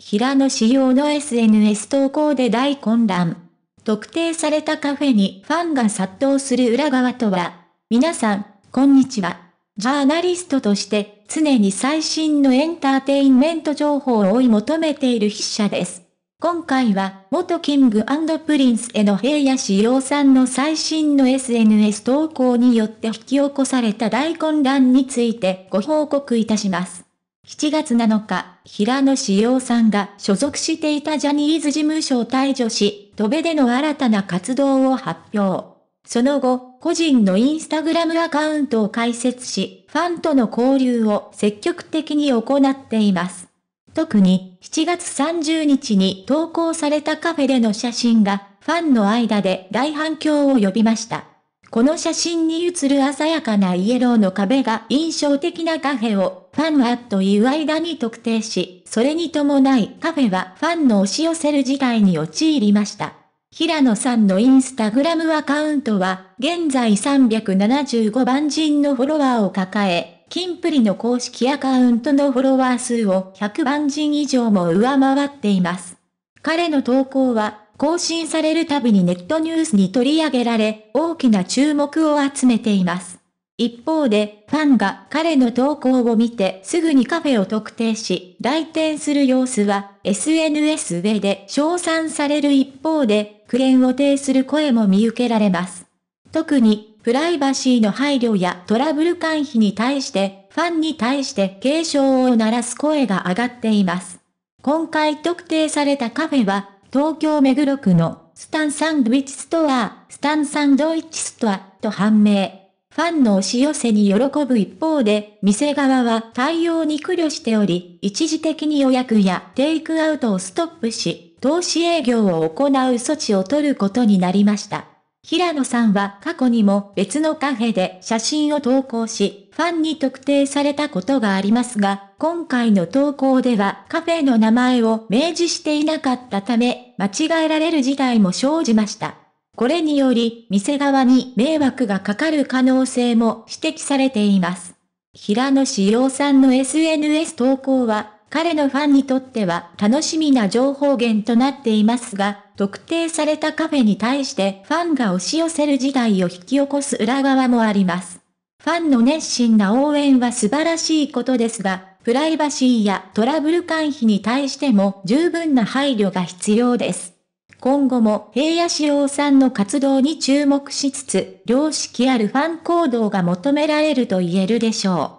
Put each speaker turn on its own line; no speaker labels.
平野仕様の SNS 投稿で大混乱。特定されたカフェにファンが殺到する裏側とは、皆さん、こんにちは。ジャーナリストとして常に最新のエンターテインメント情報を追い求めている筆者です。今回は元キングプリンスへの平野志陽さんの最新の SNS 投稿によって引き起こされた大混乱についてご報告いたします。7月7日、平野志陽さんが所属していたジャニーズ事務所を退所し、戸部での新たな活動を発表。その後、個人のインスタグラムアカウントを開設し、ファンとの交流を積極的に行っています。特に、7月30日に投稿されたカフェでの写真が、ファンの間で大反響を呼びました。この写真に映る鮮やかなイエローの壁が印象的なカフェをファンはという間に特定し、それに伴いカフェはファンの押し寄せる事態に陥りました。平野さんのインスタグラムアカウントは、現在375万人のフォロワーを抱え、キンプリの公式アカウントのフォロワー数を100万人以上も上回っています。彼の投稿は、更新されるたびにネットニュースに取り上げられ、大きな注目を集めています。一方で、ファンが彼の投稿を見てすぐにカフェを特定し、来店する様子は SNS 上で称賛される一方で、苦言を呈する声も見受けられます。特に、プライバシーの配慮やトラブル回避に対して、ファンに対して警鐘を鳴らす声が上がっています。今回特定されたカフェは、東京目黒区のスタンサンドイッチストア、スタンサンドイッチストアと判明。ファンの押し寄せに喜ぶ一方で、店側は対応に苦慮しており、一時的に予約やテイクアウトをストップし、投資営業を行う措置を取ることになりました。平野さんは過去にも別のカフェで写真を投稿し、ファンに特定されたことがありますが、今回の投稿ではカフェの名前を明示していなかったため、間違えられる事態も生じました。これにより、店側に迷惑がかかる可能性も指摘されています。平野志陽さんの SNS 投稿は、彼のファンにとっては楽しみな情報源となっていますが、特定されたカフェに対してファンが押し寄せる事態を引き起こす裏側もあります。ファンの熱心な応援は素晴らしいことですが、プライバシーやトラブル回避に対しても十分な配慮が必要です。今後も平野志耀さんの活動に注目しつつ、良識あるファン行動が求められると言えるでしょう。